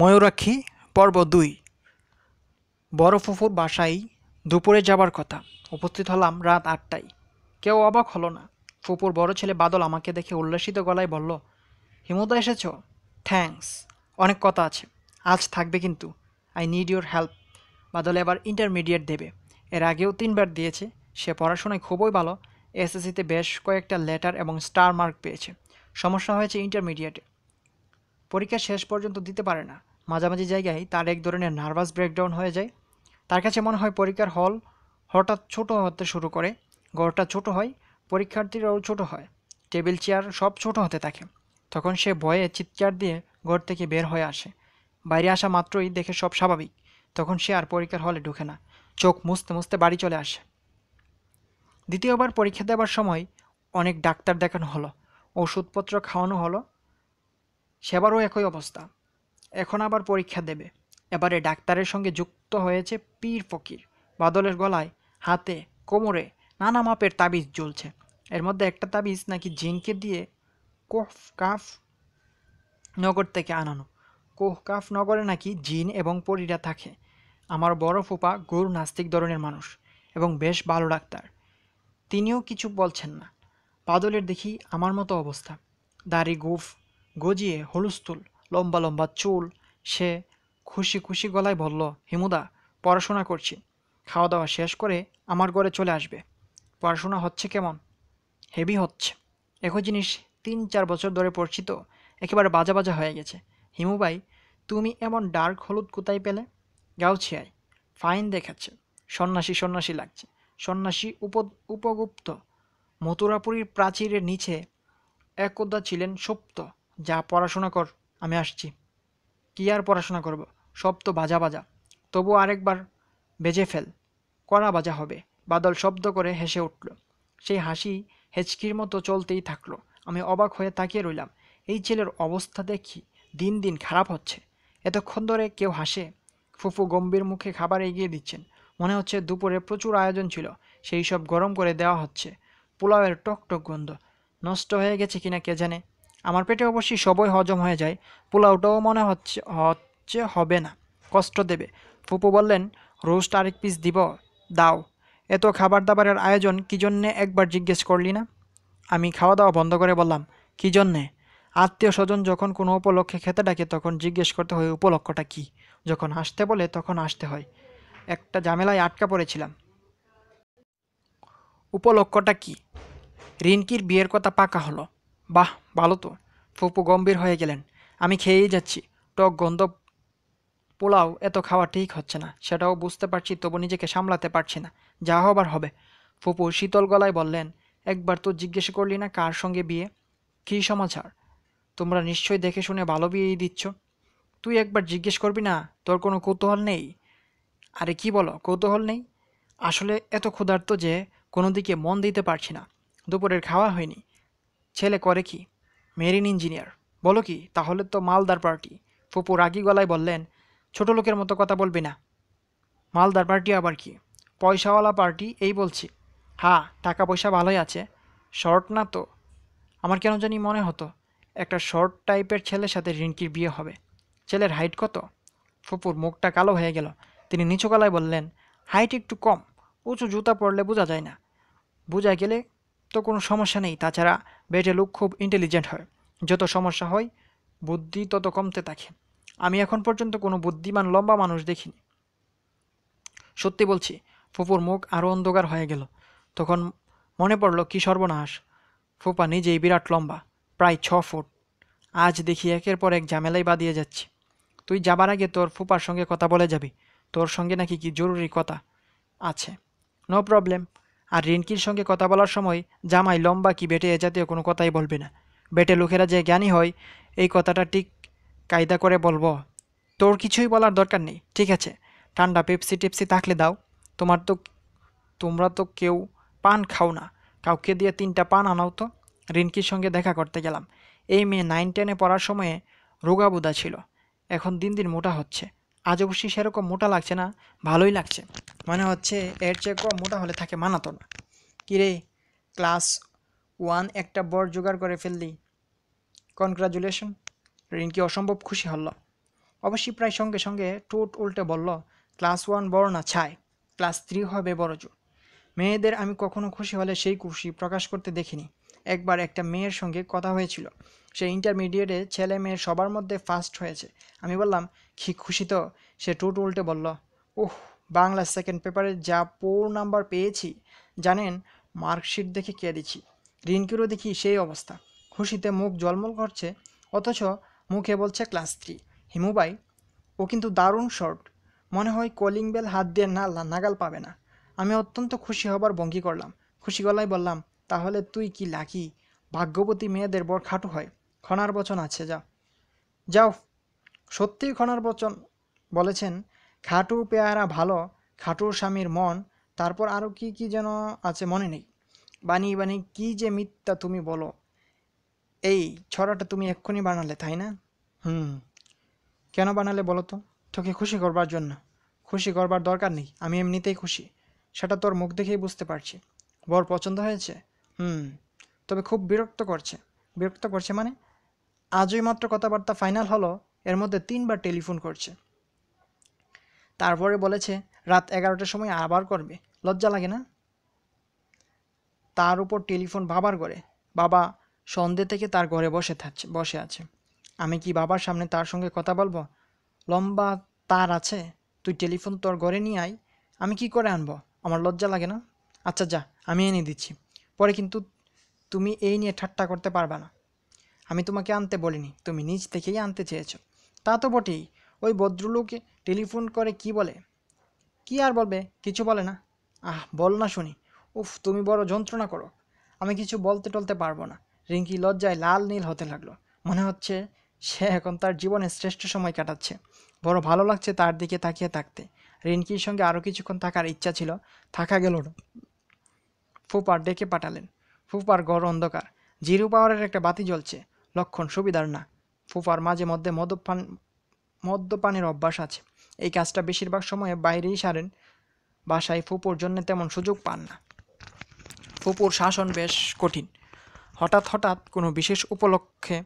ময়ূরাক্ষী পর্ব দুই বড় ফুফুর বাসায় দুপুরে যাবার কথা উপস্থিত হলাম রাত আটটায় কেউ অবাক হলো না ফুপুর বড় ছেলে বাদল আমাকে দেখে উল্লাসিত গলায় বলল হিমুদা এসেছ থ্যাংকস অনেক কথা আছে আজ থাকবে কিন্তু I need your help Badal এবার ইন্টারমিডিয়েট দেবে এর আগেও তিনবার দিয়েছে সে পড়াশোনায় খুবই ভালো এসএসসিতে বেশ কয়েকটা লেটার এবং স্টার মার্ক পেয়েছে সমস্যা হয়েছে ইন্টারমিডিয়েটে পরীক্ষা শেষ পর্যন্ত দিতে পারে না মাঝামাঝি জায়গায় তার এক ধরনের নার্ভাস ব্রেকডাউন হয়ে যায় তার কাছে মনে হয় পরীক্ষার হল হঠাৎ ছোট হতে শুরু করে ঘরটা ছোট হয় পরীক্ষার্থীরাও ছোট হয় টেবিল চেয়ার সব ছোট হতে থাকে তখন সে ভয়ে চিৎকার দিয়ে ঘর থেকে বের হয়ে আসে বাইরে আসা মাত্রই দেখে সব স্বাভাবিক তখন সে আর পরীক্ষার হলে ঢুকে না চোখ মুছতে মুছতে বাড়ি চলে আসে দ্বিতীয়বার পরীক্ষা দেওয়ার সময় অনেক ডাক্তার দেখানো হলো ওষুধপত্র খাওয়ানো হলো সেবারও একই অবস্থা এখন আবার পরীক্ষা দেবে এবারে ডাক্তারের সঙ্গে যুক্ত হয়েছে পীর ফকির বাদলের গলায় হাতে কোমরে নানা মাপের তাবিজ জ্বলছে এর মধ্যে একটা তাবিজ নাকি জিনকে দিয়ে কোহ কাফ নগর থেকে আনানো কোহ কাফ নগরে নাকি জিন এবং পরীরা থাকে আমার বড় ফুপা গরু নাস্তিক ধরনের মানুষ এবং বেশ ভালো ডাক্তার তিনিও কিছু বলছেন না বাদলের দেখি আমার মতো অবস্থা দাড়ি গুফ গজিয়ে হলুস্থুল লম্বা লম্বা চুল সে খুশি খুশি গলায় বলল হিমুদা পড়াশোনা করছি খাওয়া দাওয়া শেষ করে আমার ঘরে চলে আসবে পড়াশোনা হচ্ছে কেমন হেভি হচ্ছে একই জিনিস তিন চার বছর ধরে পড়ছি তো একেবারে বাজা বাজা হয়ে গেছে হিমুবাই তুমি এমন ডার্ক হলুদ কোথায় পেলে গাউছিয়ায় ফাইন দেখাচ্ছে সন্ন্যাসী সন্ন্যাসী লাগছে সন্ন্যাসী উপ উপগুপ্ত মথুরাপুরীর প্রাচীরের নিচে একদা ছিলেন সুপ্ত যা পড়াশোনা কর আমি আসছি কি আর পড়াশোনা করব সব তো বাজা বাজা তবু আরেকবার বেজে ফেল কড়া বাজা হবে বাদল শব্দ করে হেসে উঠল সেই হাসি হেচকির মতো চলতেই থাকলো আমি অবাক হয়ে তাকিয়ে রইলাম এই ছেলের অবস্থা দেখি দিন দিন খারাপ হচ্ছে এতক্ষণ ধরে কেউ হাসে ফুফু গম্ভীর মুখে খাবার এগিয়ে দিচ্ছেন মনে হচ্ছে দুপুরে প্রচুর আয়োজন ছিল সেই সব গরম করে দেওয়া হচ্ছে পোলাওয়ের টকটক গন্ধ নষ্ট হয়ে গেছে কিনা কে জানে আমার পেটে অবশ্যই সবই হজম হয়ে যায় পোলাওটাও মনে হচ্ছে হচ্ছে হবে না কষ্ট দেবে ফুপু বললেন রোস্ট আরেক পিস দিব দাও এত খাবার দাবারের আয়োজন কী জন্যে একবার জিজ্ঞেস করলি না আমি খাওয়া দাওয়া বন্ধ করে বললাম কী জন্যে আত্মীয় স্বজন যখন কোনো উপলক্ষে খেতে ডাকে তখন জিজ্ঞেস করতে হয় উপলক্ষটা কি যখন আসতে বলে তখন আসতে হয় একটা ঝামেলায় আটকা পড়েছিলাম উপলক্ষটা কি রিনকির বিয়ের কথা পাকা হলো বাহ ভালো তো ফুপু গম্ভীর হয়ে গেলেন আমি খেয়েই যাচ্ছি টক গন্ধ পোলাও এত খাওয়া ঠিক হচ্ছে না সেটাও বুঝতে পারছি তবু নিজেকে সামলাতে পারছি না যা হবার হবে ফুপু শীতল গলায় বললেন একবার তো জিজ্ঞেস করলি না কার সঙ্গে বিয়ে কী সমাচার তোমরা নিশ্চয়ই দেখে শুনে ভালো বিয়েই দিচ্ছ তুই একবার জিজ্ঞেস করবি না তোর কোনো কৌতূহল নেই আরে কি বলো কৌতূহল নেই আসলে এত ক্ষুধার্ত যে কোনো দিকে মন দিতে পারছি না দুপুরের খাওয়া হয়নি ছেলে করে কি মেরিন ইঞ্জিনিয়ার বলো কি তাহলে তো মালদার পার্টি ফুপু রাগি গলায় বললেন ছোট লোকের মতো কথা বলবি না মালদার পার্টি আবার কি পয়সাওয়ালা পার্টি এই বলছি হ্যাঁ টাকা পয়সা ভালোই আছে শর্ট না তো আমার কেন জানি মনে হতো একটা শর্ট টাইপের ছেলের সাথে রিঙ্কির বিয়ে হবে ছেলের হাইট কত ফুপুর মুখটা কালো হয়ে গেল তিনি নিচু গলায় বললেন হাইট একটু কম উঁচু জুতা পরলে বোঝা যায় না বোঝা গেলে তো কোনো সমস্যা নেই তাছাড়া বেটে লোক খুব ইন্টেলিজেন্ট হয় যত সমস্যা হয় বুদ্ধি তত কমতে থাকে আমি এখন পর্যন্ত কোনো বুদ্ধিমান লম্বা মানুষ দেখিনি সত্যি বলছি ফুপুর মুখ আরও অন্ধকার হয়ে গেল তখন মনে পড়ল কি সর্বনাশ ফুপা নিজেই বিরাট লম্বা প্রায় ছ ফুট আজ দেখি একের পর এক ঝামেলাই বাদিয়ে যাচ্ছে তুই যাবার আগে তোর ফুপার সঙ্গে কথা বলে যাবি তোর সঙ্গে নাকি কি জরুরি কথা আছে নো প্রবলেম আর রিনকির সঙ্গে কথা বলার সময় জামাই লম্বা কি বেটে এ জাতীয় কোনো কথাই বলবে না বেটে লোকেরা যে জ্ঞানী হয় এই কথাটা ঠিক কায়দা করে বলবো তোর কিছুই বলার দরকার নেই ঠিক আছে ঠান্ডা পেপসি টেপসি থাকলে দাও তোমার তো তোমরা তো কেউ পান খাও না কাউকে দিয়ে তিনটা পান আনাও তো রিনকির সঙ্গে দেখা করতে গেলাম এই মেয়ে নাইন টেনে পড়ার সময়ে রোগাবুদা ছিল এখন দিন দিন মোটা হচ্ছে আজ অবশ্যই সেরকম মোটা লাগছে না ভালোই লাগছে মনে হচ্ছে এর চেয়ে কম মোটা হলে থাকে মানাতো না কিরে ক্লাস ওয়ান একটা বর জোগাড় করে ফেললি কনগ্রাচুলেশন রিঙ্কি অসম্ভব খুশি হলো অবশ্যই প্রায় সঙ্গে সঙ্গে টোট উল্টে বলল ক্লাস ওয়ান বড় না ছায় ক্লাস থ্রি হবে বড় জোর মেয়েদের আমি কখনো খুশি হলে সেই খুশি প্রকাশ করতে দেখিনি একবার একটা মেয়ের সঙ্গে কথা হয়েছিল সে ইন্টারমিডিয়েটে ছেলে মেয়ে সবার মধ্যে ফার্স্ট হয়েছে আমি বললাম কি খুশি তো সে টুট উল্টে বলল ওহ বাংলা সেকেন্ড পেপারে যা পৌর নাম্বার পেয়েছি জানেন মার্কশিট দেখে কে দিছি রিনকিরও দেখি সেই অবস্থা খুশিতে মুখ জলমল করছে অথচ মুখে বলছে ক্লাস থ্রি হিমুবাই ও কিন্তু দারুণ শর্ট মনে হয় কলিং বেল হাত দিয়ে না নাগাল পাবে না আমি অত্যন্ত খুশি হবার বঙ্গি করলাম খুশি গলায় বললাম তাহলে তুই কি লাকি ভাগ্যবতী মেয়েদের বড় খাটু হয় খনার বচন আছে যা যাও সত্যিই খনার বচন বলেছেন খাটু পেয়ারা ভালো খাটুর স্বামীর মন তারপর আরও কি কি যেন আছে মনে নেই বানিয়ে বানিয়ে কি যে মিথ্যা তুমি বলো এই ছড়াটা তুমি এক্ষুনি বানালে তাই না হুম কেন বানালে বলো তো তোকে খুশি করবার জন্য খুশি করবার দরকার নেই আমি এমনিতেই খুশি সেটা তোর মুখ দেখেই বুঝতে পারছি বর পছন্দ হয়েছে হুম তবে খুব বিরক্ত করছে বিরক্ত করছে মানে আজই মাত্র কথাবার্তা ফাইনাল হলো এর মধ্যে তিনবার টেলিফোন করছে তারপরে বলেছে রাত এগারোটার সময় আবার করবে লজ্জা লাগে না তার উপর টেলিফোন বাবার ঘরে বাবা সন্ধে থেকে তার ঘরে বসে থাকছে বসে আছে আমি কি বাবার সামনে তার সঙ্গে কথা বলবো লম্বা তার আছে তুই টেলিফোন তোর ঘরে নিয়ে আয় আমি কি করে আনবো আমার লজ্জা লাগে না আচ্ছা যা আমি এনে দিচ্ছি পরে কিন্তু তুমি এই নিয়ে ঠাট্টা করতে পারবা না আমি তোমাকে আনতে বলিনি তুমি নিজ থেকেই আনতে চেয়েছ তা তো বটেই ওই ভদ্রলোকে টেলিফোন করে কি বলে কি আর বলবে কিছু বলে না আহ বল না শুনি উফ তুমি বড় যন্ত্রণা করো আমি কিছু বলতে টলতে পারবো না রিঙ্কি লজ্জায় লাল নীল হতে লাগলো মনে হচ্ছে সে এখন তার জীবনে শ্রেষ্ঠ সময় কাটাচ্ছে বড় ভালো লাগছে তার দিকে তাকিয়ে থাকতে রিঙ্কির সঙ্গে আরও কিছুক্ষণ থাকার ইচ্ছা ছিল থাকা গেল না ফুপার ডেকে পাঠালেন ফুপার ঘর অন্ধকার জিরো পাওয়ারের একটা বাতি জ্বলছে লক্ষণ সুবিধার না ফুফার মাঝে মধ্যে মদ্যপান মদ্যপানের অভ্যাস আছে এই কাজটা বেশিরভাগ সময়ে বাইরেই সারেন বাসায় ফুপুর জন্য তেমন সুযোগ পান না ফুপুর শাসন বেশ কঠিন হঠাৎ হঠাৎ কোনো বিশেষ উপলক্ষে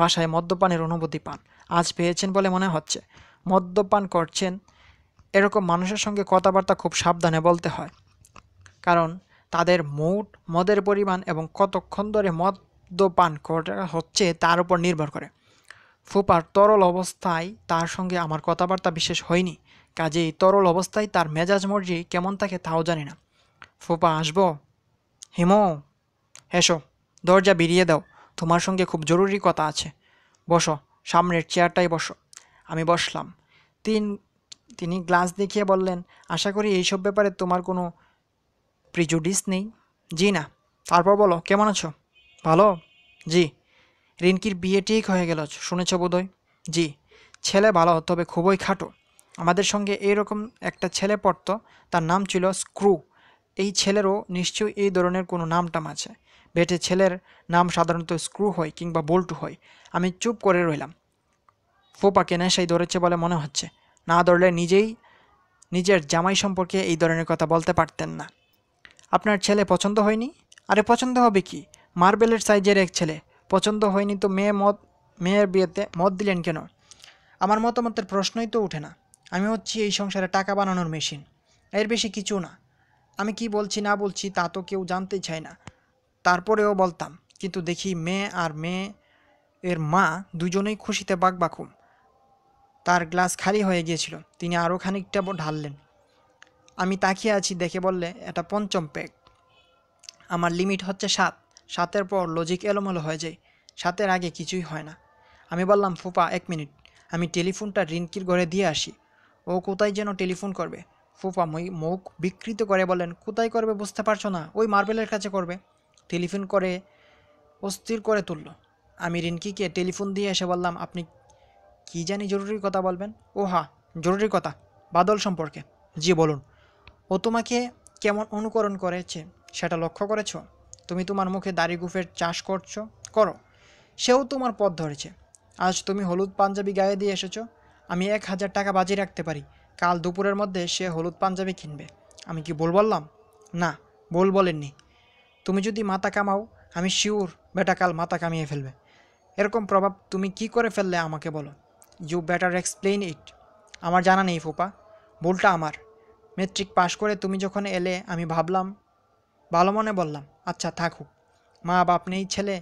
বাসায় মদ্যপানের অনুভূতি পান আজ পেয়েছেন বলে মনে হচ্ছে মদ্যপান করছেন এরকম মানুষের সঙ্গে কথাবার্তা খুব সাবধানে বলতে হয় কারণ তাদের মুড মদের পরিমাণ এবং কতক্ষণ ধরে মদ পান করা হচ্ছে তার উপর নির্ভর করে ফুপার তরল অবস্থায় তার সঙ্গে আমার কথাবার্তা বিশেষ হয়নি কাজেই তরল অবস্থায় তার মেজাজ মর্জি কেমন থাকে তাও জানি না ফুপা আসবো হিম এসো দরজা বেরিয়ে দাও তোমার সঙ্গে খুব জরুরি কথা আছে বসো সামনের চেয়ারটাই বসো আমি বসলাম তিন তিনি গ্লাস দেখিয়ে বললেন আশা করি এইসব ব্যাপারে তোমার কোনো প্রিজুডিস নেই জি না তারপর বলো কেমন আছো ভালো জি রিনকির বিয়ে ঠিক হয়ে গেল শুনেছ বোধহয় জি ছেলে ভালো তবে খুবই খাটো আমাদের সঙ্গে এইরকম একটা ছেলে পড়তো তার নাম ছিল স্ক্রু এই ছেলেরও নিশ্চয়ই এই ধরনের কোনো নামটাম আছে বেটে ছেলের নাম সাধারণত স্ক্রু হয় কিংবা বোল্টু হয় আমি চুপ করে রইলাম ফোপাকে নেশাই ধরেছে বলে মনে হচ্ছে না ধরলে নিজেই নিজের জামাই সম্পর্কে এই ধরনের কথা বলতে পারতেন না আপনার ছেলে পছন্দ হয়নি আরে পছন্দ হবে কি মার্বেলের সাইজের এক ছেলে পছন্দ হয়নি তো মেয়ে মদ মেয়ের বিয়েতে মদ দিলেন কেন আমার মতামতের প্রশ্নই তো ওঠে না আমি হচ্ছি এই সংসারে টাকা বানানোর মেশিন এর বেশি কিছু না আমি কি বলছি না বলছি তা তো কেউ জানতেই চায় না তারপরেও বলতাম কিন্তু দেখি মেয়ে আর মেয়ে এর মা দুজনেই খুশিতে বাকবাকুম তার গ্লাস খালি হয়ে গিয়েছিল তিনি আরও খানিকটা ঢাললেন আমি তাকিয়ে আছি দেখে বললে এটা পঞ্চম প্যাক আমার লিমিট হচ্ছে সাত সাতের পর লজিক এলোমেলো হয়ে যায় সাতের আগে কিছুই হয় না আমি বললাম ফুপা এক মিনিট আমি টেলিফোনটা রিনকির ঘরে দিয়ে আসি ও কোথায় যেন টেলিফোন করবে ফুপা মুখ বিকৃত করে বলেন কোথায় করবে বুঝতে পারছো না ওই মার্বেলের কাছে করবে টেলিফোন করে অস্থির করে তুলল আমি রিনকিকে টেলিফোন দিয়ে এসে বললাম আপনি কি জানি জরুরি কথা বলবেন ও হা জরুরি কথা বাদল সম্পর্কে জি বলুন ও তোমাকে কেমন অনুকরণ করেছে সেটা লক্ষ্য করেছো তুমি তোমার মুখে দাড়ি গুফের চাষ করছো করো সেও তোমার পথ ধরেছে আজ তুমি হলুদ পাঞ্জাবি গায়ে দিয়ে এসেছো আমি এক হাজার টাকা বাজি রাখতে পারি কাল দুপুরের মধ্যে সে হলুদ পাঞ্জাবি কিনবে আমি কি বল বললাম না বল বলেননি তুমি যদি মাথা কামাও আমি শিওর বেটা কাল মাথা কামিয়ে ফেলবে এরকম প্রভাব তুমি কি করে ফেললে আমাকে বলো ইউ বেটার এক্সপ্লেইন ইট আমার জানা নেই ফোপা বলটা আমার মেট্রিক পাশ করে তুমি যখন এলে আমি ভাবলাম ভালো মনে বললাম আচ্ছা থাকুক মা বাপ নেই ছেলে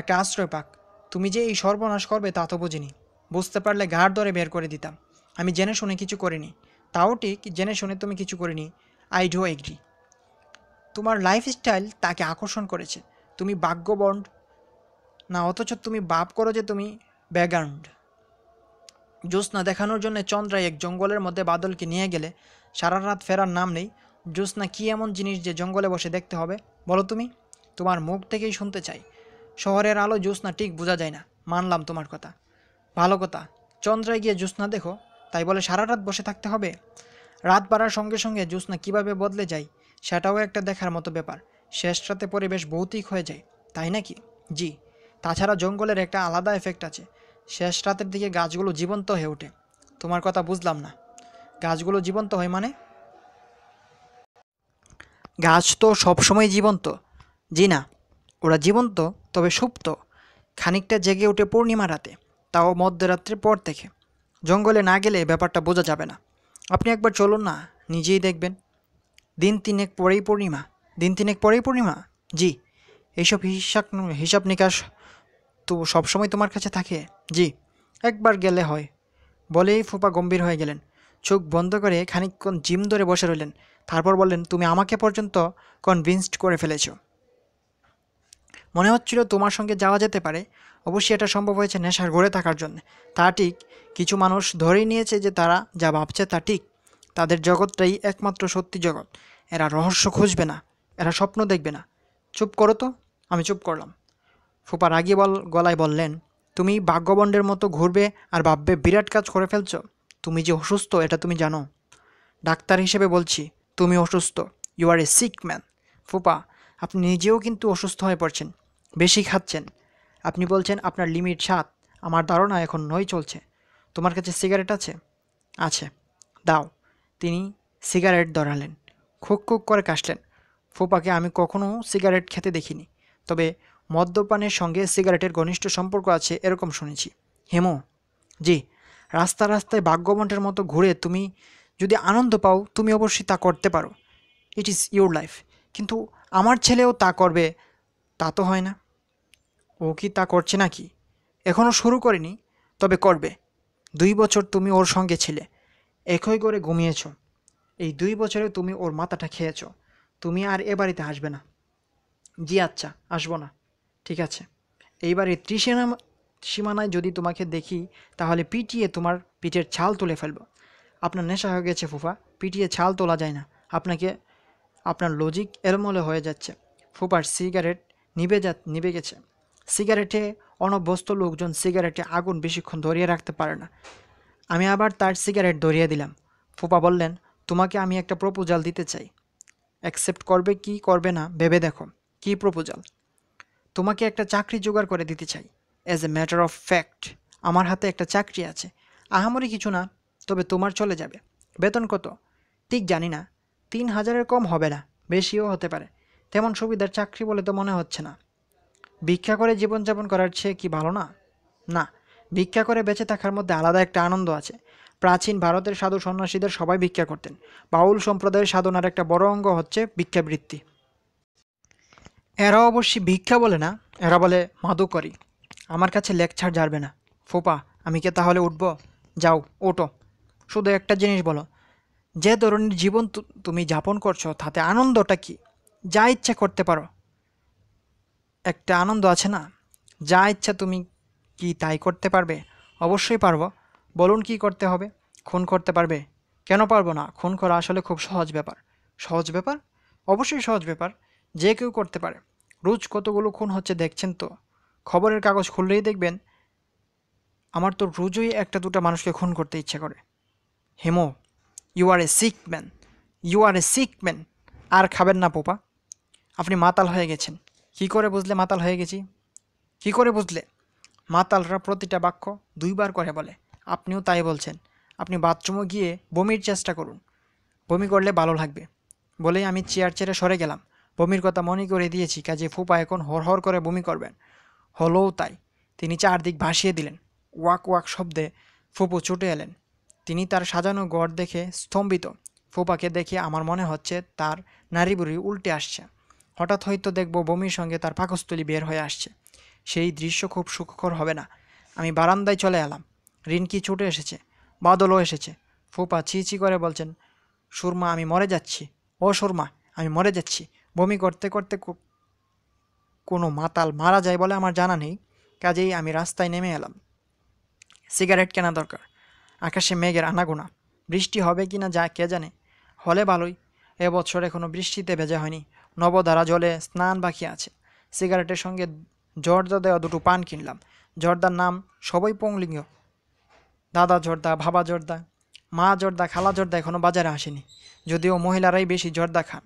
একটা আশ্রয় পাক তুমি যে এই সর্বনাশ করবে তা তো বুঝিনি বুঝতে পারলে ঘাড় ধরে বের করে দিতাম আমি জেনে শুনে কিছু করিনি তাও ঠিক জেনে শুনে তুমি কিছু করিনি আই ডো এগ্রি তোমার লাইফস্টাইল তাকে আকর্ষণ করেছে তুমি ভাগ্যবন্ড না অথচ তুমি বাপ করো যে তুমি ব্যাগান্ড জ্যোৎস্না দেখানোর জন্য চন্দ্রায় এক জঙ্গলের মধ্যে বাদলকে নিয়ে গেলে সারা রাত ফেরার নাম নেই জ্যোৎস্না কী এমন জিনিস যে জঙ্গলে বসে দেখতে হবে বলো তুমি তোমার মুখ থেকেই শুনতে চাই শহরের আলো জ্যোৎস্না ঠিক বোঝা যায় না মানলাম তোমার কথা ভালো কথা চন্দ্রায় গিয়ে জ্যোৎস্না দেখো তাই বলে সারা রাত বসে থাকতে হবে রাত বাড়ার সঙ্গে সঙ্গে জ্যোৎস্না কিভাবে বদলে যায় সেটাও একটা দেখার মতো ব্যাপার শেষ রাতে পরিবেশ ভৌতিক হয়ে যায় তাই নাকি জি তাছাড়া জঙ্গলের একটা আলাদা এফেক্ট আছে শেষ রাতের দিকে গাছগুলো জীবন্ত হয়ে ওঠে তোমার কথা বুঝলাম না গাছগুলো জীবন্ত হয় মানে গাছ তো সবসময় জীবন্ত জি না ওরা জীবন্ত তবে সুপ্ত খানিকটা জেগে ওঠে পূর্ণিমা রাতে তাও মধ্যরাত্রির পর থেকে জঙ্গলে না গেলে ব্যাপারটা বোঝা যাবে না আপনি একবার চলুন না নিজেই দেখবেন দিন তিনেক পরেই পূর্ণিমা দিন তিনেক পরেই পূর্ণিমা জি এইসব হিসাব হিসাব নিকাশ তো সবসময় তোমার কাছে থাকে জি একবার গেলে হয় বলেই ফুপা গম্ভীর হয়ে গেলেন চোখ বন্ধ করে খানিকক্ষণ জিম ধরে বসে রইলেন তারপর বললেন তুমি আমাকে পর্যন্ত কনভিন্সড করে ফেলেছ মনে হচ্ছিল তোমার সঙ্গে যাওয়া যেতে পারে অবশ্যই এটা সম্ভব হয়েছে নেশার ঘরে থাকার জন্য তা ঠিক কিছু মানুষ ধরেই নিয়েছে যে তারা যা ভাবছে তা ঠিক তাদের জগৎটাই একমাত্র সত্যি জগৎ এরা রহস্য খুঁজবে না এরা স্বপ্ন দেখবে না চুপ করো তো আমি চুপ করলাম ফুপা রাগি বল গলায় বললেন তুমি ভাগ্যবণ্ডের মতো ঘুরবে আর ভাববে বিরাট কাজ করে ফেলছো তুমি যে অসুস্থ এটা তুমি জানো ডাক্তার হিসেবে বলছি তুমি অসুস্থ you are a sick man ফুপা আপনি নিজেও কিন্তু অসুস্থ হয়ে পড়ছেন বেশি খাচ্ছেন আপনি বলছেন আপনার লিমিট সাত আমার ধারণা এখন নয় চলছে তোমার কাছে সিগারেট আছে আছে দাও তিনি সিগারেট ধরালেন খুক খুক করে কাশলেন ফুপাকে আমি কখনও সিগারেট খেতে দেখিনি তবে মদ্যপানের সঙ্গে সিগারেটের ঘনিষ্ঠ সম্পর্ক আছে এরকম শুনেছি হেমো জি রাস্তা রাস্তায় ভাগ্যবন্টের মতো ঘুরে তুমি যদি আনন্দ পাও তুমি অবশ্যই তা করতে পারো ইট ইজ ইউর লাইফ কিন্তু আমার ছেলেও তা করবে তা তো হয় না ও কি তা করছে নাকি এখনও শুরু করেনি তবে করবে দুই বছর তুমি ওর সঙ্গে ছিলে একই করে ঘুমিয়েছ এই দুই বছরে তুমি ওর মাথাটা খেয়েছ তুমি আর এ বাড়িতে আসবে না জি আচ্ছা আসবো না ঠিক আছে এইবারে ত্রিশে সীমানায় যদি তোমাকে দেখি তাহলে পিটিয়ে তোমার পিঠের ছাল তুলে ফেলবো আপনার নেশা হয়ে গেছে ফুফা পিটিয়ে ছাল তোলা যায় না আপনাকে আপনার লজিক এলমলে হয়ে যাচ্ছে ফুফার সিগারেট নিবে যা নিবে গেছে সিগারেটে অনভ্যস্ত লোকজন সিগারেটে আগুন বেশিক্ষণ ধরিয়ে রাখতে পারে না আমি আবার তার সিগারেট ধরিয়ে দিলাম ফুপা বললেন তোমাকে আমি একটা প্রপোজাল দিতে চাই অ্যাকসেপ্ট করবে কি করবে না ভেবে দেখো কি প্রপোজাল তোমাকে একটা চাকরি জোগাড় করে দিতে চাই as a matter of fact আমার হাতে একটা চাকরি আছে আহামরি কিছু না তবে তোমার চলে যাবে বেতন কত ঠিক জানি না তিন হাজারের কম হবে না বেশিও হতে পারে তেমন সুবিধার চাকরি বলে তো মনে হচ্ছে না ভিক্ষা করে জীবনযাপন করার চেয়ে কি ভালো না না ভিক্ষা করে বেঁচে থাকার মধ্যে আলাদা একটা আনন্দ আছে প্রাচীন ভারতের সাধু সন্ন্যাসীদের সবাই ভিক্ষা করতেন বাউল সম্প্রদায়ের সাধনার একটা বড় অঙ্গ হচ্ছে ভিক্ষাবৃত্তি এরা অবশ্যই ভিক্ষা বলে না এরা বলে মাদুকরি আমার কাছে লেকচার যাবে না ফোপা আমি কে তাহলে উঠব যাও ওটো শুধু একটা জিনিস বলো যে ধরনের জীবন তুমি যাপন করছো তাতে আনন্দটা কি যা ইচ্ছা করতে পারো একটা আনন্দ আছে না যা ইচ্ছা তুমি কি তাই করতে পারবে অবশ্যই পারবো বলুন কি করতে হবে খুন করতে পারবে কেন পারবো না খুন করা আসলে খুব সহজ ব্যাপার সহজ ব্যাপার অবশ্যই সহজ ব্যাপার যে কেউ করতে পারে রোজ কতগুলো খুন হচ্ছে দেখছেন তো খবরের কাগজ খুললেই দেখবেন আমার তো রোজই একটা দুটা মানুষকে খুন করতে ইচ্ছে করে হেমো you are a sick man you are a sick man আর খাবেন না পোপা আপনি মাতাল হয়ে গেছেন কি করে বুঝলে মাতাল হয়ে গেছি কি করে বুঝলে মাতালরা প্রতিটা বাক্য দুইবার করে বলে আপনিও তাই বলছেন আপনি বাথরুমে গিয়ে বমির চেষ্টা করুন বমি করলে ভালো লাগবে বলেই আমি চেয়ার ছেড়ে সরে গেলাম বমির কথা মনে করে দিয়েছি কাজে ফুপা এখন হর হর করে বমি করবেন হলও তাই তিনি চারদিক ভাসিয়ে দিলেন ওয়াক ওয়াক শব্দে ফুপু ছুটে এলেন তিনি তার সাজানো গড় দেখে স্তম্ভিত ফুপাকে দেখে আমার মনে হচ্ছে তার নারী উল্টে আসছে হঠাৎ হয়তো দেখব বমির সঙ্গে তার পাকস্থলী বের হয়ে আসছে সেই দৃশ্য খুব সুখকর হবে না আমি বারান্দায় চলে এলাম রিনকি ছুটে এসেছে বাদলও এসেছে ফুপা ছি ছি করে বলছেন সুরমা আমি মরে যাচ্ছি ও সুরমা আমি মরে যাচ্ছি বমি করতে করতে কোনো মাতাল মারা যায় বলে আমার জানা নেই কাজেই আমি রাস্তায় নেমে এলাম সিগারেট কেনা দরকার আকাশে মেঘের আনাগোনা বৃষ্টি হবে কি না যা কে জানে হলে ভালোই এবছর এখনও বৃষ্টিতে ভেজা হয়নি নবধারা জলে স্নান বাকি আছে সিগারেটের সঙ্গে জর্দা দেওয়া দুটো পান কিনলাম জর্দার নাম সবই পংলিঙ্গ দাদা জর্দা বাবা জর্দা মা জর্দা খালা জর্দা এখনও বাজারে আসেনি যদিও মহিলারাই বেশি জর্দা খান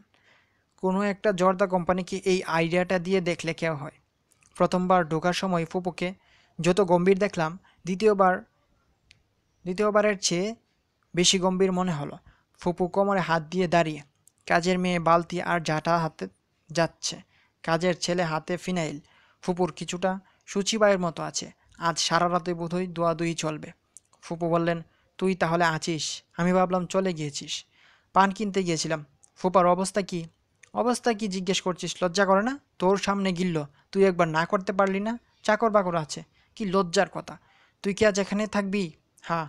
কোনো একটা জর্দা কোম্পানিকে এই আইডিয়াটা দিয়ে দেখলে কেউ হয় প্রথমবার ঢোকার সময় ফুপুকে যত গম্ভীর দেখলাম দ্বিতীয়বার দ্বিতীয়বারের চেয়ে বেশি গম্ভীর মনে হলো ফুপু কোমরে হাত দিয়ে দাঁড়িয়ে কাজের মেয়ে বালতি আর জাটা হাতে যাচ্ছে কাজের ছেলে হাতে ফিনাইল ফুপুর কিছুটা সুচিবাইয়ের মতো আছে আজ সারা রাতে বোধহয় দোয়াদুই চলবে ফুপু বললেন তুই তাহলে আছিস আমি ভাবলাম চলে গিয়েছিস পান কিনতে গিয়েছিলাম ফুপার অবস্থা কী অবস্থা কি জিজ্ঞেস করছিস লজ্জা করে না তোর সামনে গিলল তুই একবার না করতে পারলি না চাকর বাকর আছে কি লজ্জার কথা তুই কি আজ এখানে থাকবি হ্যাঁ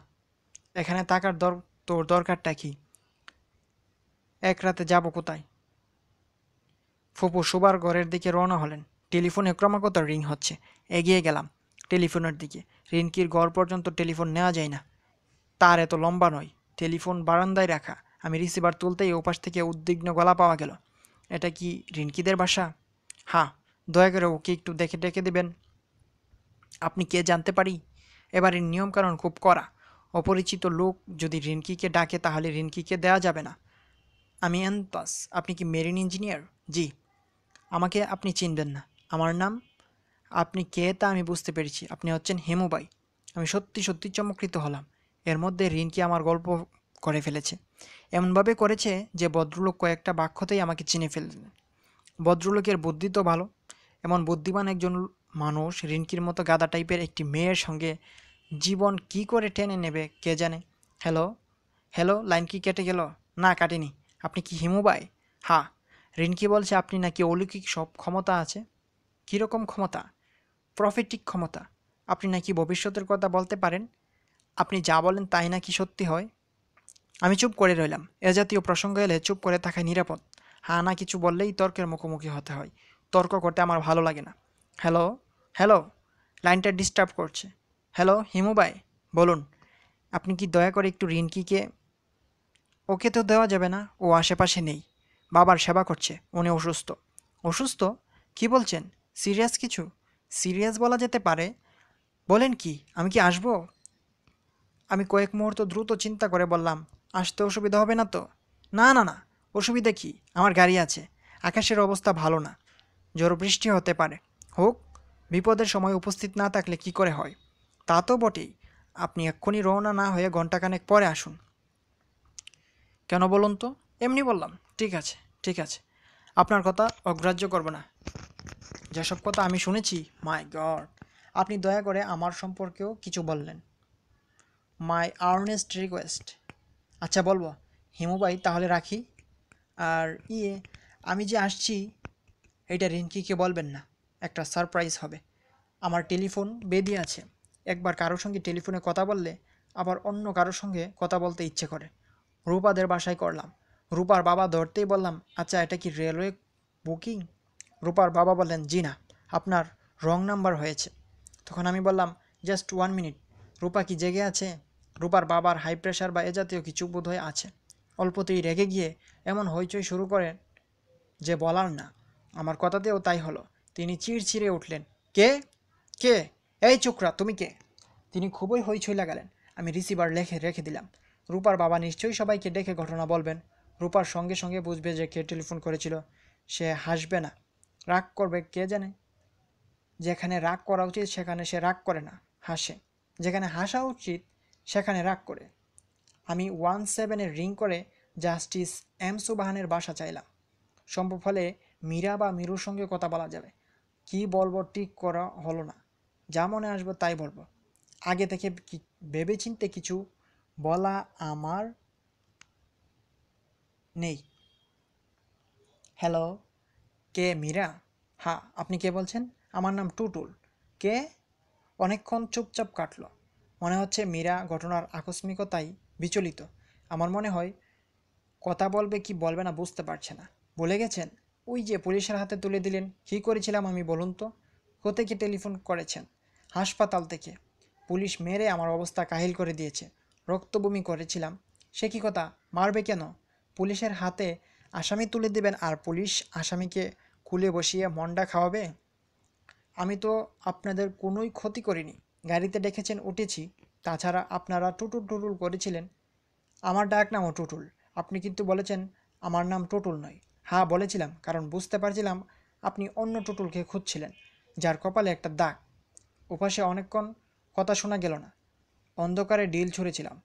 এখানে থাকার দর তোর দরকারটা কি এক রাতে যাব কোথায় ফুপু সুবার ঘরের দিকে রওনা হলেন টেলিফোনে ক্রমাগত রিং হচ্ছে এগিয়ে গেলাম টেলিফোনের দিকে রিনকির ঘর পর্যন্ত টেলিফোন নেওয়া যায় না তার এত লম্বা নয় টেলিফোন বারান্দায় রাখা আমি রিসিভার তুলতেই ওপাশ থেকে উদ্বিগ্ন গলা পাওয়া গেল এটা কি রিনকিদের বাসা হ্যাঁ দয়া করে ওকে একটু দেখে ডেকে দেবেন আপনি কে জানতে পারি এবারের নিয়মকানুন খুব করা অপরিচিত লোক যদি রিনকিকে ডাকে তাহলে রিনকিকে দেয়া যাবে না আমি এন্তাস আপনি কি মেরিন ইঞ্জিনিয়ার জি আমাকে আপনি চিনবেন না আমার নাম আপনি কে তা আমি বুঝতে পেরেছি আপনি হচ্ছেন হেমুবাই আমি সত্যি সত্যি চমকৃত হলাম এর মধ্যে রিনকি আমার গল্প করে ফেলেছে এমনভাবে করেছে যে ভদ্রলোক কয়েকটা বাক্যতেই আমাকে চিনে ফেললেন ভদ্রলোকের বুদ্ধি তো ভালো এমন বুদ্ধিমান একজন মানুষ রিনকির মতো গাদা টাইপের একটি মেয়ের সঙ্গে জীবন কি করে টেনে নেবে কে জানে হ্যালো হ্যালো লাইন কি কেটে গেল না কাটেনি আপনি কি হিমুবাই হ্যাঁ রিনকি বলছে আপনি নাকি অলৌকিক সব ক্ষমতা আছে কীরকম ক্ষমতা প্রফিটিক ক্ষমতা আপনি নাকি ভবিষ্যতের কথা বলতে পারেন আপনি যা বলেন তাই নাকি সত্যি হয় আমি চুপ করে রইলাম এ জাতীয় প্রসঙ্গ এলে চুপ করে থাকাই নিরাপদ হা না কিছু বললেই তর্কের মুখোমুখি হতে হয় তর্ক করতে আমার ভালো লাগে না হ্যালো হ্যালো লাইনটা ডিস্টার্ব করছে হ্যালো হিমুবাই বলুন আপনি কি দয়া করে একটু রিনকিকে ওকে তো দেওয়া যাবে না ও আশেপাশে নেই বাবার সেবা করছে উনি অসুস্থ অসুস্থ কি বলছেন সিরিয়াস কিছু সিরিয়াস বলা যেতে পারে বলেন কি আমি কি আসব আমি কয়েক মুহূর্ত দ্রুত চিন্তা করে বললাম আসতে অসুবিধা হবে না তো না না না অসুবিধা কি আমার গাড়ি আছে আকাশের অবস্থা ভালো না জোর বৃষ্টি হতে পারে হোক বিপদের সময় উপস্থিত না থাকলে কি করে হয় তা তো বটেই আপনি এক্ষুনি রওনা না হয়ে ঘন্টাখানেক পরে আসুন কেন বলুন তো এমনি বললাম ঠিক আছে ঠিক আছে আপনার কথা অগ্রাহ্য করব না যেসব কথা আমি শুনেছি মাই গড আপনি দয়া করে আমার সম্পর্কেও কিছু বললেন মাই আর্নেস্ট রিকোয়েস্ট আচ্ছা বলবো হিমুবাই তাহলে রাখি আর ইয়ে আমি যে আসছি এটা রিঙ্কিকে বলবেন না একটা সারপ্রাইজ হবে আমার টেলিফোন বেদি আছে একবার কারোর সঙ্গে টেলিফোনে কথা বললে আবার অন্য কারোর সঙ্গে কথা বলতে ইচ্ছে করে রূপাদের বাসায় করলাম রূপার বাবা ধরতেই বললাম আচ্ছা এটা কি রেলওয়ে বুকিং রূপার বাবা বললেন জি না আপনার রং নাম্বার হয়েছে তখন আমি বললাম জাস্ট ওয়ান মিনিট রূপা কি জেগে আছে রূপার বাবার হাই প্রেশার বা এ জাতীয় কিছু বোধহয় আছে অল্পতেই রেগে গিয়ে এমন হইচই শুরু করেন যে বলার না আমার কথাতেও তাই হলো তিনি চিড়চিড়ে উঠলেন কে কে এই চুকরা তুমি কে তিনি খুবই হইচই লাগালেন আমি রিসিভার লেখে রেখে দিলাম রূপার বাবা নিশ্চয়ই সবাইকে ডেকে ঘটনা বলবেন রূপার সঙ্গে সঙ্গে বুঝবে যে কে টেলিফোন করেছিল সে হাসবে না রাগ করবে কে জানে যেখানে রাগ করা উচিত সেখানে সে রাগ করে না হাসে যেখানে হাসা উচিত সেখানে রাগ করে আমি ওয়ান সেভেনের রিং করে জাস্টিস এম সুবাহানের বাসা চাইলাম সম্ভব হলে মীরা বা মিরুর সঙ্গে কথা বলা যাবে কি বলবো ঠিক করা হলো না যা মনে আসবো তাই বলবো আগে থেকে ভেবে চিনতে কিছু বলা আমার নেই হ্যালো কে মীরা হ্যাঁ আপনি কে বলছেন আমার নাম টুটুল কে অনেকক্ষণ চুপচাপ কাটলো মনে হচ্ছে মীরা ঘটনার আকস্মিকতায় বিচলিত আমার মনে হয় কথা বলবে কি বলবে না বুঝতে পারছে না বলে গেছেন ওই যে পুলিশের হাতে তুলে দিলেন কী করেছিলাম আমি বলুন তো কোথে কি টেলিফোন করেছেন হাসপাতাল থেকে পুলিশ মেরে আমার অবস্থা কাহিল করে দিয়েছে রক্তবমি করেছিলাম সে কি কথা মারবে কেন পুলিশের হাতে আসামি তুলে দেবেন আর পুলিশ আসামিকে খুলে বসিয়ে মন্ডা খাওয়াবে আমি তো আপনাদের কোনোই ক্ষতি করিনি গাড়িতে ডেকেছেন উঠেছি তাছাড়া আপনারা টুটুল টুটুল করেছিলেন আমার ডাক নামও টুটুল আপনি কিন্তু বলেছেন আমার নাম টুটুল নয় হ্যাঁ বলেছিলাম কারণ বুঝতে পারছিলাম আপনি অন্য টুটুলকে খুঁজছিলেন যার কপালে একটা দাগ উপাসে অনেকক্ষণ কথা শোনা গেল না অন্ধকারে ডিল ছুঁড়েছিলাম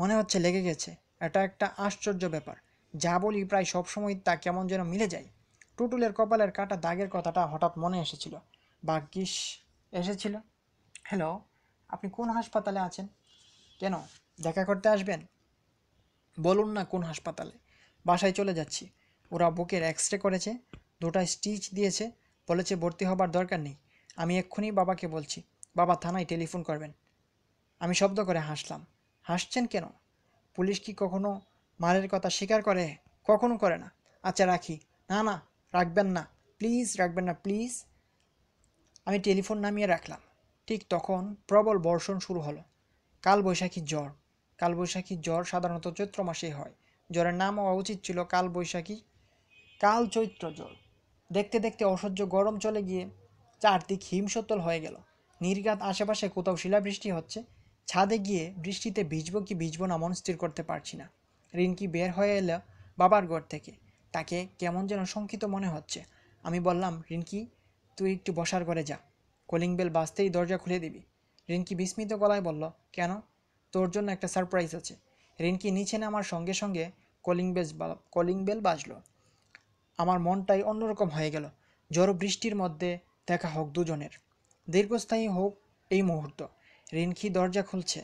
মনে হচ্ছে লেগে গেছে এটা একটা আশ্চর্য ব্যাপার যা বলি প্রায় সবসময় তা কেমন যেন মিলে যায় টুটুলের কপালের কাটা দাগের কথাটা হঠাৎ মনে এসেছিল বাগ্যিস এসেছিল হ্যালো আপনি কোন হাসপাতালে আছেন কেন দেখা করতে আসবেন বলুন না কোন হাসপাতালে বাসায় চলে যাচ্ছি ওরা বুকের এক্স রে করেছে দুটা স্টিচ দিয়েছে বলেছে ভর্তি হবার দরকার নেই আমি এক্ষুনি বাবাকে বলছি বাবা থানায় টেলিফোন করবেন আমি শব্দ করে হাসলাম হাসছেন কেন পুলিশ কি কখনো মারের কথা স্বীকার করে কখনো করে না আচ্ছা রাখি না না রাখবেন না প্লিজ রাখবেন না প্লিজ আমি টেলিফোন নামিয়ে রাখলাম ঠিক তখন প্রবল বর্ষণ শুরু হলো কালবৈশাখী জ্বর কালবৈশাখী জ্বর সাধারণত চৈত্র মাসেই হয় জ্বরের নাম হওয়া উচিত ছিল কালবৈশাখী কাল চৈত্র জ্বর দেখতে দেখতে অসহ্য গরম চলে গিয়ে চারদিক হিমশতল হয়ে গেল নির্ঘাত আশেপাশে কোথাও শিলাবৃষ্টি হচ্ছে ছাদে গিয়ে বৃষ্টিতে ভিজবো কি ভিজবো না মন স্থির করতে পারছি না রিনকি বের হয়ে এলো বাবার ঘর থেকে তাকে কেমন যেন শঙ্কিত মনে হচ্ছে আমি বললাম রিনকি তুই একটু বসার ঘরে যা কলিং বেল বাজতেই দরজা খুলে দিবি রিনকি বিস্মিত গলায় বলল কেন তোর জন্য একটা সারপ্রাইজ আছে রিনকি নিচে নামার সঙ্গে সঙ্গে কলিং বেল কলিং বেল বাজলো আমার মনটাই অন্যরকম হয়ে গেল জড় বৃষ্টির মধ্যে দেখা হোক দুজনের দীর্ঘস্থায়ী হোক এই মুহূর্ত রিনকি দরজা খুলছে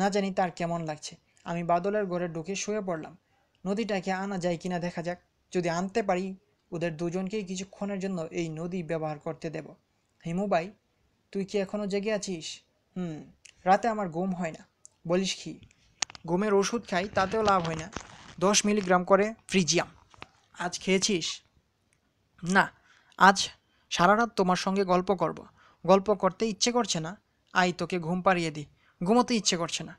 না জানি তার কেমন লাগছে আমি বাদলের ঘরে ঢুকে শুয়ে পড়লাম নদীটাকে আনা যায় কিনা দেখা যাক যদি আনতে পারি ওদের দুজনকেই কিছুক্ষণের জন্য এই নদী ব্যবহার করতে দেব হিমুবাই তুই কি এখনও জেগে আছিস হুম রাতে আমার ঘুম হয় না বলিস কি ঘুমের ওষুধ খাই তাতেও লাভ হয় না দশ মিলিগ্রাম করে ফ্রিজিয়াম আজ খেয়েছিস না আজ সারা রাত তোমার সঙ্গে গল্প করব গল্প করতে ইচ্ছে করছে না আই তোকে ঘুম পাড়িয়ে দিই ঘুমোতে ইচ্ছে করছে না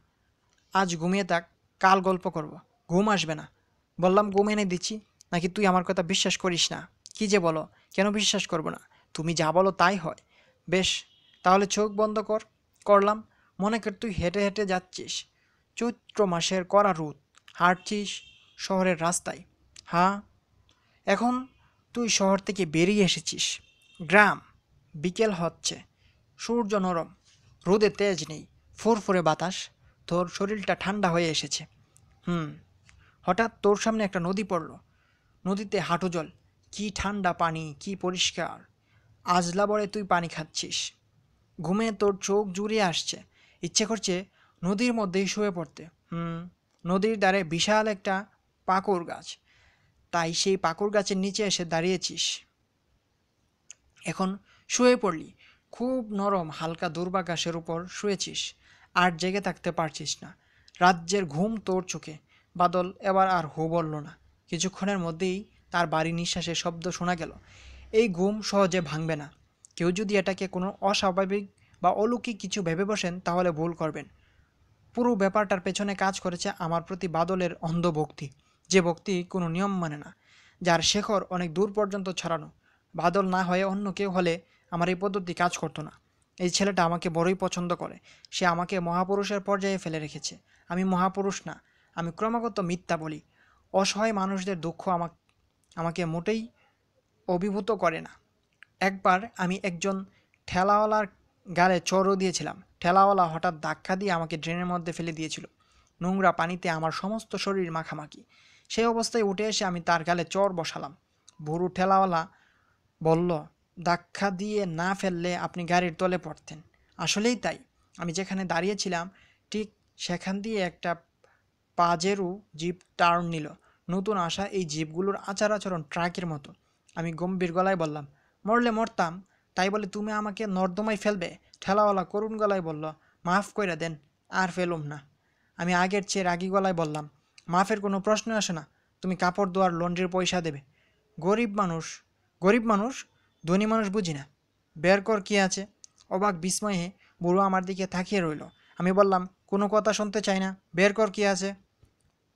আজ ঘুমিয়ে থাক কাল গল্প করব ঘুম আসবে না বললাম ঘুম এনে দিচ্ছি নাকি তুই আমার কথা বিশ্বাস করিস না কি যে বলো কেন বিশ্বাস করবো না তুমি যা বলো তাই হয় বেশ তাহলে চোখ বন্ধ কর করলাম মনে কর তুই হেঁটে হেঁটে যাচ্ছিস চৈত্র মাসের কড়া রোদ হাঁটছিস শহরের রাস্তায় হ্যাঁ এখন তুই শহর থেকে বেরিয়ে এসেছিস গ্রাম বিকেল হচ্ছে সূর্য নরম রোদে তেজ নেই ফুরফুরে বাতাস তোর শরীরটা ঠান্ডা হয়ে এসেছে হুম হঠাৎ তোর সামনে একটা নদী পড়ল নদীতে হাঁটু জল কী ঠান্ডা পানি কি পরিষ্কার আজলা বড়ে তুই পানি খাচ্ছিস ঘুমে তোর চোখ জুড়িয়ে আসছে ইচ্ছে করছে নদীর মধ্যেই শুয়ে পড়তে হুম নদীর দ্বারে বিশাল একটা পাকুর গাছ তাই সেই পাকুর গাছের নিচে এসে দাঁড়িয়েছিস এখন শুয়ে পড়লি খুব নরম হালকা দুর্বাকাশের উপর শুয়েছিস আর জেগে থাকতে পারছিস না রাজ্যের ঘুম তোর চোখে বাদল এবার আর হু বলল না কিছুক্ষণের মধ্যেই তার বাড়ি নিঃশ্বাসের শব্দ শোনা গেল এই ঘুম সহজে ভাঙবে না কেউ যদি এটাকে কোনো অস্বাভাবিক বা অলৌকিক কিছু ভেবে বসেন তাহলে ভুল করবেন পুরো ব্যাপারটার পেছনে কাজ করেছে আমার প্রতি বাদলের অন্ধভক্তি যে ভক্তি কোনো নিয়ম মানে না যার শেখর অনেক দূর পর্যন্ত ছড়ানো বাদল না হয়ে অন্য কেউ হলে আমার এই পদ্ধতি কাজ করতো না এই ছেলেটা আমাকে বড়ই পছন্দ করে সে আমাকে মহাপুরুষের পর্যায়ে ফেলে রেখেছে আমি মহাপুরুষ না আমি ক্রমাগত মিথ্যা বলি অসহায় মানুষদের দুঃখ আমাকে আমাকে মোটেই অভিভূত করে না একবার আমি একজন ঠেলাওয়ালার গালে চড়ও দিয়েছিলাম ঠেলাওয়ালা হঠাৎ ধাক্কা দিয়ে আমাকে ড্রেনের মধ্যে ফেলে দিয়েছিল নোংরা পানিতে আমার সমস্ত শরীর মাখামাখি সেই অবস্থায় উঠে এসে আমি তার গালে চর বসালাম ভুরু ঠেলাওয়ালা বলল ধাক্কা দিয়ে না ফেললে আপনি গাড়ির তলে পড়তেন আসলেই তাই আমি যেখানে দাঁড়িয়েছিলাম ঠিক সেখান দিয়ে একটা পাজেরু জিপ টার্ন নিল নতুন আসা এই জিপগুলোর আচার আচরণ ট্রাকের মতো আমি গম্ভীর গলায় বললাম মরলে মরতাম তাই বলে তুমি আমাকে নর্দমায় ফেলবে ঠেলাওয়ালা করুণ গলায় বলল মাফ কইরা দেন আর ফেলুম না আমি আগের চেয়ে রাগি গলায় বললাম মাফের কোনো প্রশ্ন আসে না তুমি কাপড় ধোয়ার লন্ড্রির পয়সা দেবে গরিব মানুষ গরিব মানুষ ধনী মানুষ বুঝি না বের কর কী আছে অবাক বিস্ময়ে বুড়ো আমার দিকে থাকিয়ে রইল আমি বললাম কোনো কথা শুনতে চাই না বের কর কী আছে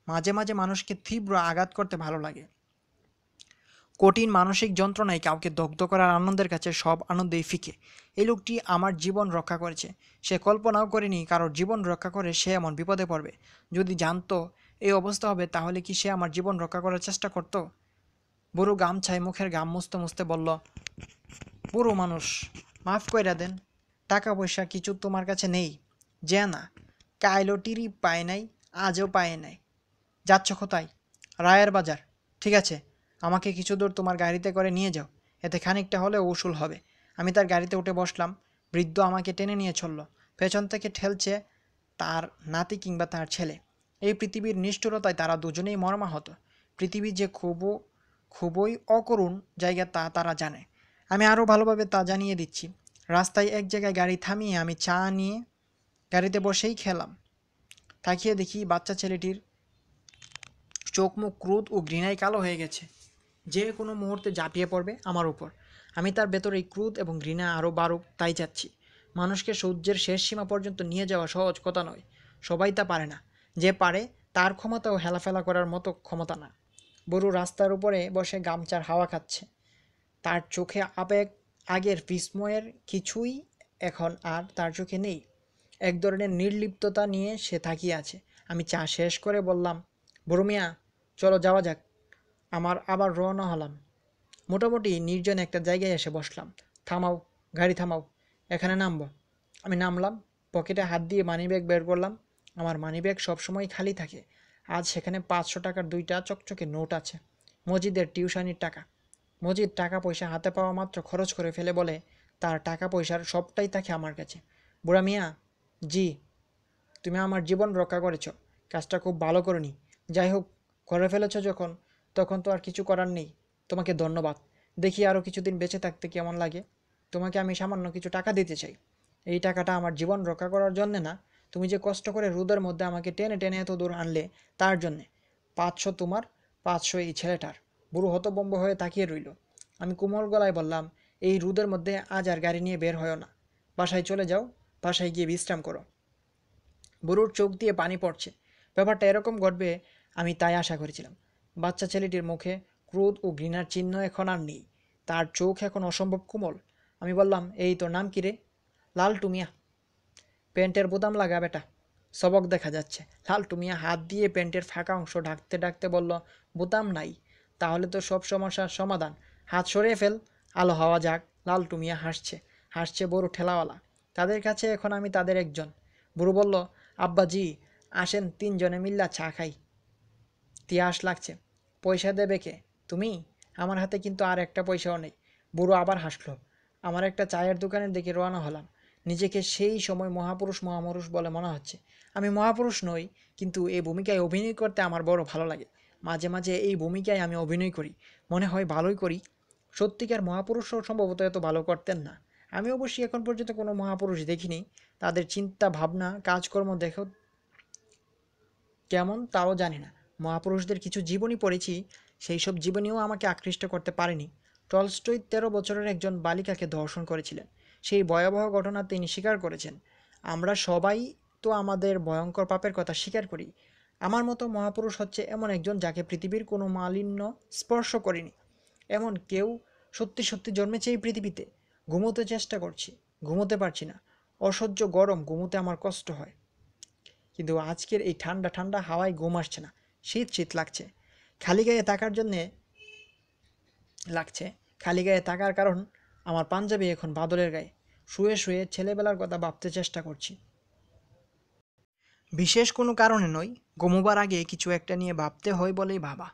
মাঝে মাঝে মানুষকে তীব্র আঘাত করতে ভালো লাগে কঠিন মানসিক যন্ত্রণায় কাউকে দগ্ধ করার আনন্দের কাছে সব আনন্দেই ফিকে এই লোকটি আমার জীবন রক্ষা করেছে সে কল্পনাও করেনি কারোর জীবন রক্ষা করে সে এমন বিপদে পড়বে যদি জানতো এই অবস্থা হবে তাহলে কি সে আমার জীবন রক্ষা করার চেষ্টা করত বুড়ো গামছায় মুখের গাম মুছতে মুছতে বলল বুড়ো মানুষ মাফ কইরা দেন টাকা পয়সা কিছু তোমার কাছে নেই যে না কাইলো টিরি পায় নাই আজও পায় নাই যাচ্ছ কোথায় রায়ের বাজার ঠিক আছে আমাকে কিছু দূর তোমার গাড়িতে করে নিয়ে যাও এতে খানিকটা হলে ওসুল হবে আমি তার গাড়িতে উঠে বসলাম বৃদ্ধ আমাকে টেনে নিয়ে চলল পেছন থেকে ঠেলছে তার নাতি কিংবা তার ছেলে এই পৃথিবীর নিষ্ঠুরতায় তারা দুজনেই মর্মাহত পৃথিবী যে খুব খুবই অকরুণ জায়গা তা তারা জানে আমি আরও ভালোভাবে তা জানিয়ে দিচ্ছি রাস্তায় এক জায়গায় গাড়ি থামিয়ে আমি চা নিয়ে গাড়িতে বসেই খেলাম তাকিয়ে দেখি বাচ্চা ছেলেটির চোখ মুখ ক্রোধ ও ঘৃণায় কালো হয়ে গেছে যে কোনো মুহূর্তে ঝাঁপিয়ে পড়বে আমার উপর আমি তার ভেতরে ক্রুদ এবং ঘৃণা আরও বাড়ুক তাই চাচ্ছি মানুষকে সূর্যের শেষ সীমা পর্যন্ত নিয়ে যাওয়া সহজ কথা নয় সবাই তা পারে না যে পারে তার ক্ষমতাও হেলাফেলা করার মতো ক্ষমতা না বরু রাস্তার উপরে বসে গামচার হাওয়া খাচ্ছে তার চোখে আবেগ আগের বিস্ময়ের কিছুই এখন আর তার চোখে নেই এক ধরনের নির্লিপ্ততা নিয়ে সে থাকিয়ে আছে আমি চা শেষ করে বললাম বরুমিয়া চলো যাওয়া যাক আমার আবার রওনা হলাম মোটামুটি নির্জন একটা জায়গায় এসে বসলাম থামাও গাড়ি থামাও এখানে নামবো আমি নামলাম পকেটে হাত দিয়ে মানি ব্যাগ বের করলাম আমার মানি ব্যাগ সবসময় খালি থাকে আজ সেখানে পাঁচশো টাকার দুইটা চকচকে নোট আছে মজিদের টিউশানির টাকা মজিদ টাকা পয়সা হাতে পাওয়া মাত্র খরচ করে ফেলে বলে তার টাকা পয়সার সবটাই থাকে আমার কাছে বুড়া মিয়া জি তুমি আমার জীবন রক্ষা করেছ কাজটা খুব ভালো করনি যাই হোক করে ফেলেছ যখন তখন তো আর কিছু করার নেই তোমাকে ধন্যবাদ দেখি আরও কিছুদিন বেঁচে থাকতে কেমন লাগে তোমাকে আমি সামান্য কিছু টাকা দিতে চাই এই টাকাটা আমার জীবন রক্ষা করার জন্যে না তুমি যে কষ্ট করে রোদের মধ্যে আমাকে টেনে টেনে এত দূর আনলে তার জন্যে পাঁচশো তোমার পাঁচশো এই ছেলেটার বুড়ো হতবম্ব হয়ে তাকিয়ে রইল আমি কোমল গলায় বললাম এই রোদের মধ্যে আজ আর গাড়ি নিয়ে বের হয় না বাসায় চলে যাও বাসায় গিয়ে বিশ্রাম করো বুড়োর চোখ দিয়ে পানি পড়ছে ব্যাপারটা এরকম ঘটবে আমি তাই আশা করেছিলাম বাচ্চা ছেলেটির মুখে ক্রোধ ও ঘৃণার চিহ্ন এখন আর নেই তার চোখ এখন অসম্ভব কোমল আমি বললাম এই তোর নাম কিরে রে লাল টুমিয়া প্যান্টের বোতাম লাগা বেটা সবক দেখা যাচ্ছে লাল টুমিয়া হাত দিয়ে প্যান্টের ফাঁকা অংশ ঢাকতে ঢাকতে বলল বোতাম নাই তাহলে তো সব সমস্যার সমাধান হাত সরিয়ে ফেল আলো হাওয়া যাক লাল টুমিয়া হাসছে হাসছে বড় ঠেলাওয়ালা তাদের কাছে এখন আমি তাদের একজন বুড়ো বলল আব্বাজি আসেন তিনজনে মিল্লা চা খাই তিয়াস লাগছে পয়সা দেবে কে তুমি আমার হাতে কিন্তু আর একটা পয়সাও নেই বুড়ো আবার হাসলো আমার একটা চায়ের দোকানের দিকে রওনা হলাম নিজেকে সেই সময় মহাপুরুষ মহাপুরুষ বলে মনে হচ্ছে আমি মহাপুরুষ নই কিন্তু এই ভূমিকায় অভিনয় করতে আমার বড় ভালো লাগে মাঝে মাঝে এই ভূমিকায় আমি অভিনয় করি মনে হয় ভালোই করি সত্যিকার মহাপুরুষও সম্ভবত এত ভালো করতেন না আমি অবশ্যই এখন পর্যন্ত কোনো মহাপুরুষ দেখিনি তাদের চিন্তা ভাবনা কাজকর্ম দেখো কেমন তাও জানি না মহাপুরুষদের কিছু জীবনী পড়েছি সেই সব জীবনীও আমাকে আকৃষ্ট করতে পারেনি টলস্টই তেরো বছরের একজন বালিকাকে ধর্ষণ করেছিলেন সেই ভয়াবহ ঘটনা তিনি স্বীকার করেছেন আমরা সবাই তো আমাদের ভয়ঙ্কর পাপের কথা স্বীকার করি আমার মতো মহাপুরুষ হচ্ছে এমন একজন যাকে পৃথিবীর কোনো মালিন্য স্পর্শ করেনি এমন কেউ সত্যি সত্যি জন্মেছে এই পৃথিবীতে ঘুমোতে চেষ্টা করছি ঘুমোতে পারছি না অসহ্য গরম ঘুমোতে আমার কষ্ট হয় কিন্তু আজকের এই ঠান্ডা ঠান্ডা হাওয়ায় ঘুম আসছে না শীত শীত লাগছে খালি গায়ে তাকার জন্যে লাগছে খালি গায়ে তাকার কারণ আমার পাঞ্জাবি এখন বাদলের গায়ে শুয়ে শুয়ে ছেলেবেলার কথা ভাবতে চেষ্টা করছি বিশেষ কোনো কারণে নয় ঘুমোবার আগে কিছু একটা নিয়ে ভাবতে হয় বলেই ভাবা